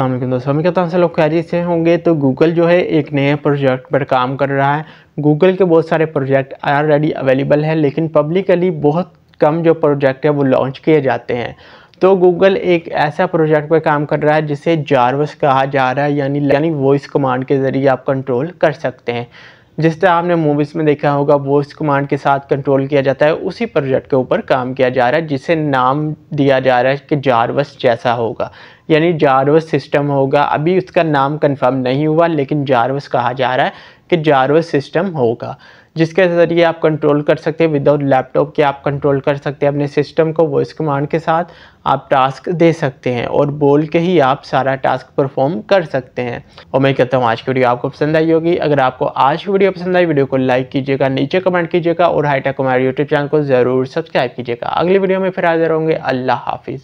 असलम दोस्तों मैं कहता हूँ लोग खैरियत से होंगे तो गूगल जो है एक नए प्रोजेक्ट पर काम कर रहा है गूगल के बहुत सारे प्रोजेक्ट ऑलरेडी अवेलेबल हैं लेकिन पब्लिकली बहुत कम जो प्रोजेक्ट है वो लॉन्च किए जाते हैं तो गूगल एक ऐसा प्रोजेक्ट पर काम कर रहा है जिसे जारवस कहा जा रहा है यानी यानी वॉइस कमांड के ज़रिए आप कंट्रोल कर सकते हैं जिस तरह आपने मूवीज़ में देखा होगा वॉइस कमांड के साथ कंट्रोल किया जाता है उसी प्रोजेक्ट के ऊपर काम किया जा रहा है जिसे नाम दिया जा रहा है कि जारवस जैसा होगा यानी जारवस सिस्टम होगा अभी उसका नाम कंफर्म नहीं हुआ लेकिन जारवस कहा जा रहा है कि जारवे सिस्टम होगा जिसके ज़रिए आप कंट्रोल कर सकते हैं विदाउट लैपटॉप के आप कंट्रोल कर सकते हैं अपने सिस्टम को वॉइस कमांड के साथ आप टास्क दे सकते हैं और बोल के ही आप सारा टास्क परफॉर्म कर सकते हैं और मैं कहता हूँ आज की वीडियो आपको पसंद आई होगी अगर आपको आज की वीडियो पसंद आई वीडियो को लाइक कीजिएगा नीचे कमेंट कीजिएगा और हाईटेक हमारे यूट्यूब चैनल को ज़रूर सब्सक्राइब कीजिएगा अगली वीडियो में फिर हाजिर होंगे अल्लाह हाफिज़